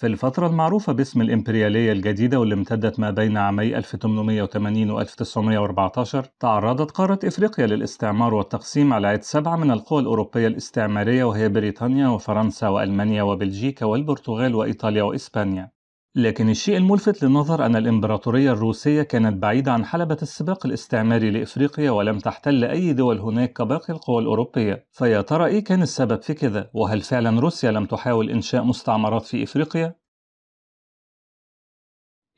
في الفترة المعروفة باسم الإمبريالية الجديدة واللي امتدت ما بين عامي 1880 و 1914 تعرضت قارة إفريقيا للاستعمار والتقسيم على يد سبعة من القوى الأوروبية الاستعمارية وهي بريطانيا وفرنسا وألمانيا وبلجيكا والبرتغال وإيطاليا وإسبانيا لكن الشيء الملفت للنظر أن الإمبراطورية الروسية كانت بعيدة عن حلبة السباق الاستعماري لإفريقيا ولم تحتل أي دول هناك كباقي القوى الأوروبية، فيا ترى إيه كان السبب في كده؟ وهل فعلا روسيا لم تحاول إنشاء مستعمرات في إفريقيا؟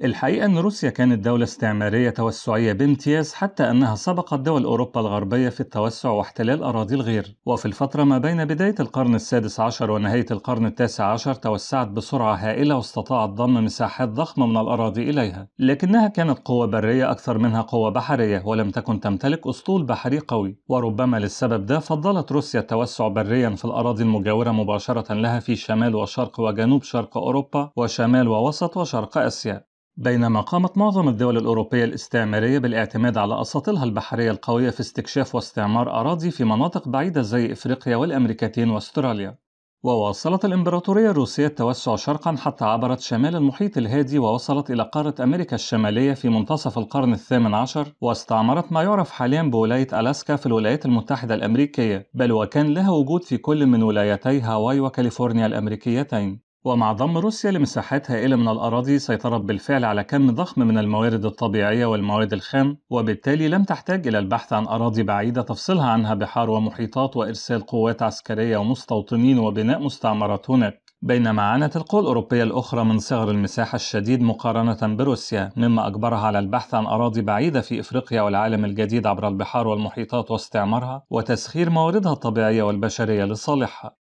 الحقيقة أن روسيا كانت دولة استعمارية توسعية بامتياز حتى أنها سبقت دول أوروبا الغربية في التوسع واحتلال أراضي الغير، وفي الفترة ما بين بداية القرن السادس عشر ونهاية القرن التاسع عشر توسعت بسرعة هائلة واستطاعت ضم مساحات ضخمة من الأراضي إليها، لكنها كانت قوة برية أكثر منها قوة بحرية ولم تكن تمتلك أسطول بحري قوي، وربما للسبب ده فضلت روسيا التوسع بريا في الأراضي المجاورة مباشرة لها في شمال وشرق وجنوب شرق أوروبا وشمال ووسط وشرق آسيا. بينما قامت معظم الدول الأوروبية الاستعمارية بالاعتماد على أساطيلها البحرية القوية في استكشاف واستعمار أراضي في مناطق بعيدة زي إفريقيا والأمريكتين وأستراليا وواصلت الإمبراطورية الروسية التوسع شرقا حتى عبرت شمال المحيط الهادي ووصلت إلى قارة أمريكا الشمالية في منتصف القرن الثامن عشر واستعمرت ما يعرف حاليا بولاية ألاسكا في الولايات المتحدة الأمريكية بل وكان لها وجود في كل من ولايتي هاواي وكاليفورنيا الأمريكيتين ومع ضم روسيا لمساحات هائلة من الأراضي سيطرت بالفعل على كم ضخم من الموارد الطبيعية والمواد الخام وبالتالي لم تحتاج إلى البحث عن أراضي بعيدة تفصلها عنها بحار ومحيطات وإرسال قوات عسكرية ومستوطنين وبناء مستعمرات هناك بينما عانت القوى الأوروبية الأخرى من صغر المساحة الشديد مقارنة بروسيا مما أجبرها على البحث عن أراضي بعيدة في إفريقيا والعالم الجديد عبر البحار والمحيطات واستعمارها وتسخير مواردها الطبيعية والبشرية لصالحها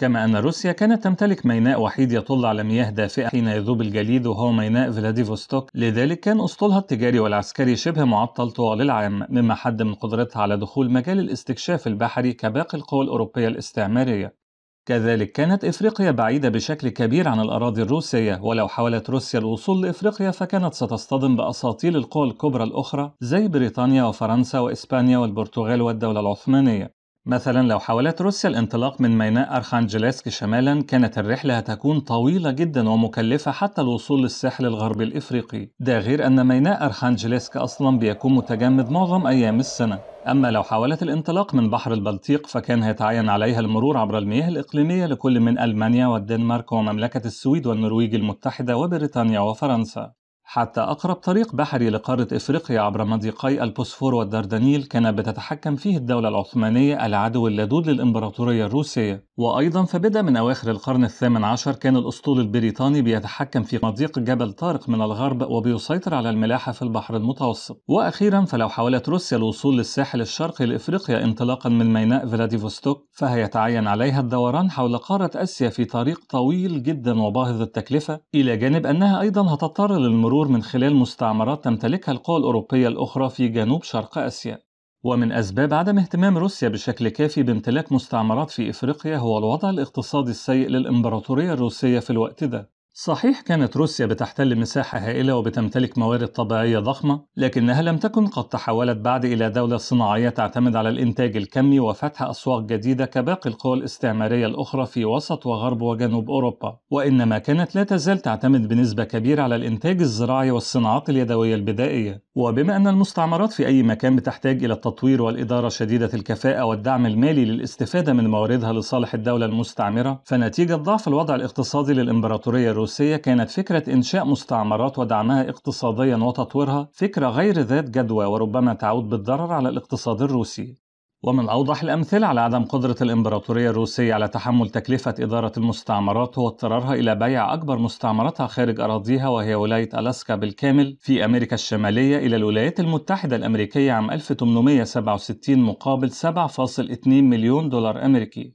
كما أن روسيا كانت تمتلك ميناء وحيد يطل على مياه دافئة حين يذوب الجليد وهو ميناء فلاديفوستوك لذلك كان أسطولها التجاري والعسكري شبه معطل طوال العام مما حد من قدرتها على دخول مجال الاستكشاف البحري كباقي القوى الأوروبية الاستعمارية كذلك كانت إفريقيا بعيدة بشكل كبير عن الأراضي الروسية ولو حاولت روسيا الوصول لإفريقيا فكانت ستصطدم بأساطيل القوى الكبرى الأخرى زي بريطانيا وفرنسا وإسبانيا والبرتغال والدولة العثمانية مثلا لو حاولت روسيا الانطلاق من ميناء أرخانجلسك شمالا كانت الرحلة هتكون طويلة جدا ومكلفة حتى الوصول للساحل الغربي الإفريقي ده غير أن ميناء أرخانجلسك أصلا بيكون متجمد معظم أيام السنة أما لو حاولت الانطلاق من بحر البلطيق فكان هيتعين عليها المرور عبر المياه الإقليمية لكل من ألمانيا والدنمارك ومملكة السويد والنرويج المتحدة وبريطانيا وفرنسا حتى أقرب طريق بحري لقارة إفريقيا عبر مضيقي البوسفور والدردنيل كان بتتحكم فيه الدولة العثمانية العدو اللدود للإمبراطورية الروسية وأيضا فبدأ من أواخر القرن الثامن عشر كان الأسطول البريطاني بيتحكم في مضيق جبل طارق من الغرب وبيسيطر على الملاحة في البحر المتوسط وأخيرا فلو حاولت روسيا الوصول للساحل الشرقي لإفريقيا انطلاقا من ميناء فلاديفوستوك فهيتعين عليها الدوران حول قارة آسيا في طريق طويل جدا وباهظ التكلفة إلى جانب أنها أيضا هتضطر للمرور الصدور من خلال مستعمرات تمتلكها القوى الأوروبية الأخرى في جنوب شرق آسيا ومن أسباب عدم اهتمام روسيا بشكل كافي بامتلاك مستعمرات في إفريقيا هو الوضع الاقتصادي السيء للإمبراطورية الروسية في الوقت ده صحيح كانت روسيا بتحتل مساحة هائلة وبتمتلك موارد طبيعية ضخمة، لكنها لم تكن قد تحولت بعد إلى دولة صناعية تعتمد على الإنتاج الكمي وفتح أسواق جديدة كباقي القوى الاستعمارية الأخرى في وسط وغرب وجنوب أوروبا، وإنما كانت لا تزال تعتمد بنسبة كبيرة على الإنتاج الزراعي والصناعات اليدوية البدائية، وبما أن المستعمرات في أي مكان بتحتاج إلى التطوير والإدارة شديدة الكفاءة والدعم المالي للاستفادة من مواردها لصالح الدولة المستعمرة، فنتيجة ضعف الوضع الاقتصادي للإمبراطورية الروسية كانت فكرة إنشاء مستعمرات ودعمها اقتصاديا وتطويرها فكرة غير ذات جدوى وربما تعود بالضرر على الاقتصاد الروسي ومن أوضح الأمثلة على عدم قدرة الإمبراطورية الروسية على تحمل تكلفة إدارة المستعمرات هو اضطرارها إلى بيع أكبر مستعمراتها خارج أراضيها وهي ولاية ألاسكا بالكامل في أمريكا الشمالية إلى الولايات المتحدة الأمريكية عام 1867 مقابل 7.2 مليون دولار أمريكي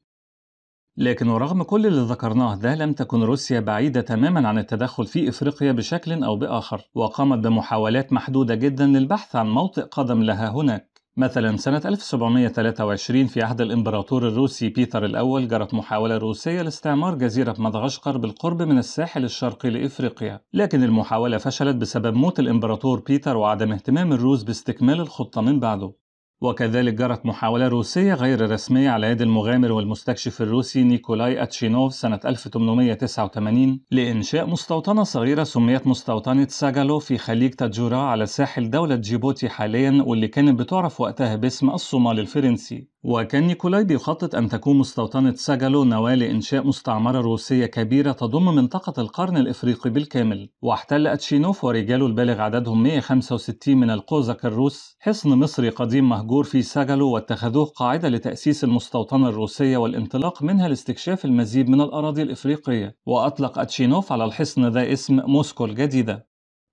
لكن ورغم كل اللي ذكرناه ده لم تكن روسيا بعيدة تماما عن التدخل في إفريقيا بشكل أو بآخر وقامت بمحاولات محدودة جدا للبحث عن موطئ قدم لها هناك مثلا سنة 1723 في عهد الإمبراطور الروسي بيتر الأول جرت محاولة روسية لاستعمار جزيرة مدغشقر بالقرب من الساحل الشرقي لإفريقيا لكن المحاولة فشلت بسبب موت الإمبراطور بيتر وعدم اهتمام الروس باستكمال الخطة من بعده وكذلك جرت محاولة روسية غير رسمية على يد المغامر والمستكشف الروسي نيكولاي أتشينوف سنة 1889 لإنشاء مستوطنة صغيرة سميت مستوطنة ساجالو في خليج تاجورا على ساحل دولة جيبوتي حاليا واللي كانت بتعرف وقتها باسم الصومال الفرنسي وكان نيكولاي بيخطط أن تكون مستوطنة ساجالو نواة لإنشاء مستعمرة روسية كبيرة تضم منطقة القرن الإفريقي بالكامل، واحتل أتشينوف ورجاله البالغ عددهم 165 من القوزك الروس حصن مصري قديم مهجور في ساجالو واتخذوه قاعدة لتأسيس المستوطنة الروسية والانطلاق منها لاستكشاف المزيد من الأراضي الإفريقية، وأطلق أتشينوف على الحصن ذا اسم موسكو الجديدة.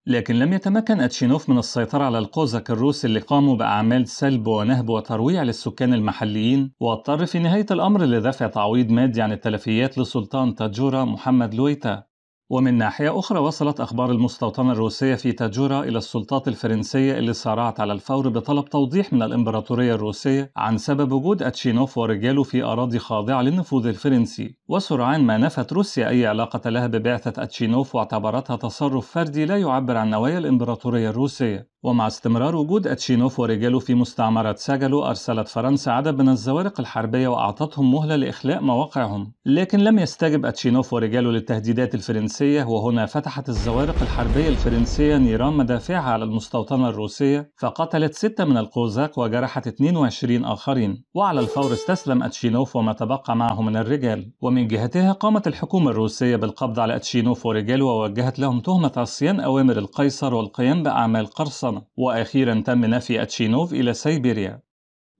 لكن لم يتمكن أتشينوف من السيطرة على القوزك الروس اللي قاموا بأعمال سلب ونهب وترويع للسكان المحليين واضطر في نهاية الأمر لدفع تعويض مادي عن التلفيات لسلطان تاجورا محمد لويتا ومن ناحية أخرى وصلت أخبار المستوطنة الروسية في تاجورا إلى السلطات الفرنسية اللي صارعت على الفور بطلب توضيح من الإمبراطورية الروسية عن سبب وجود أتشينوف ورجاله في أراضي خاضعة للنفوذ الفرنسي وسرعان ما نفت روسيا أي علاقة لها ببعثة أتشينوف واعتبرتها تصرف فردي لا يعبر عن نوايا الإمبراطورية الروسية ومع استمرار وجود أتشينوف ورجاله في مستعمرة ساجلو أرسلت فرنسا عدد من الزوارق الحربية وأعطتهم مهلة لإخلاء مواقعهم لكن لم يستجب أتشينوف ورجاله للتهديدات الفرنسية وهنا فتحت الزوارق الحربية الفرنسية نيران مدافعها على المستوطنة الروسية فقتلت ستة من القوزاق وجرحت 22 آخرين وعلى الفور استسلم أتشينوف وما تبقى معه من الرجال ومن جهتها قامت الحكومة الروسية بالقبض على أتشينوف ورجاله ووجهت لهم تهمة عصيان أوامر القيصر والقيام بأعمال قرصنة وأخيرا تم نفي أتشينوف إلى سيبيريا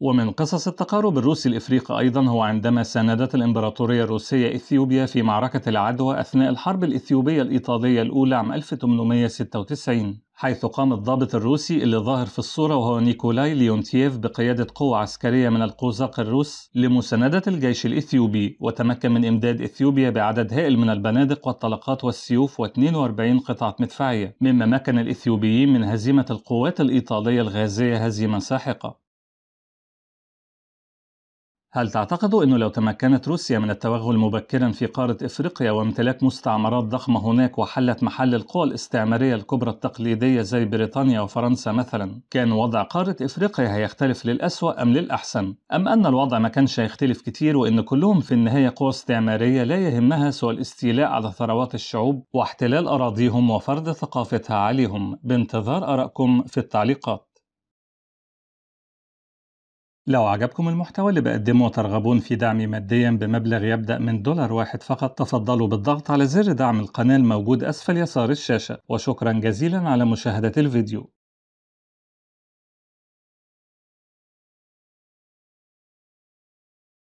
ومن قصص التقارب الروسي الإفريقي أيضا هو عندما ساندت الإمبراطورية الروسية إثيوبيا في معركة العدوى أثناء الحرب الإثيوبية الإيطالية الأولى عام 1896 حيث قام الضابط الروسي اللي ظاهر في الصورة وهو نيكولاي ليونتييف بقيادة قوة عسكرية من القوزاق الروس لمساندة الجيش الإثيوبي وتمكن من إمداد إثيوبيا بعدد هائل من البنادق والطلقات والسيوف و42 قطعة مدفعية مما مكن الإثيوبيين من هزيمة القوات الإيطالية الغازية هزيمة ساحقة هل تعتقد أنه لو تمكنت روسيا من التوغل مبكرا في قارة إفريقيا وامتلاك مستعمرات ضخمة هناك وحلت محل القوى الاستعمارية الكبرى التقليدية زي بريطانيا وفرنسا مثلا كان وضع قارة إفريقيا هيختلف للأسوأ أم للأحسن أم أن الوضع ما كانش هيختلف كتير وأن كلهم في النهاية قوى استعمارية لا يهمها سوى الاستيلاء على ثروات الشعوب واحتلال أراضيهم وفرض ثقافتها عليهم بانتظار آرائكم في التعليقات لو عجبكم المحتوى اللي بقدمه وترغبون في دعمي ماديا بمبلغ يبدأ من دولار واحد فقط تفضلوا بالضغط على زر دعم القناة الموجود أسفل يسار الشاشة وشكرا جزيلا على مشاهدة الفيديو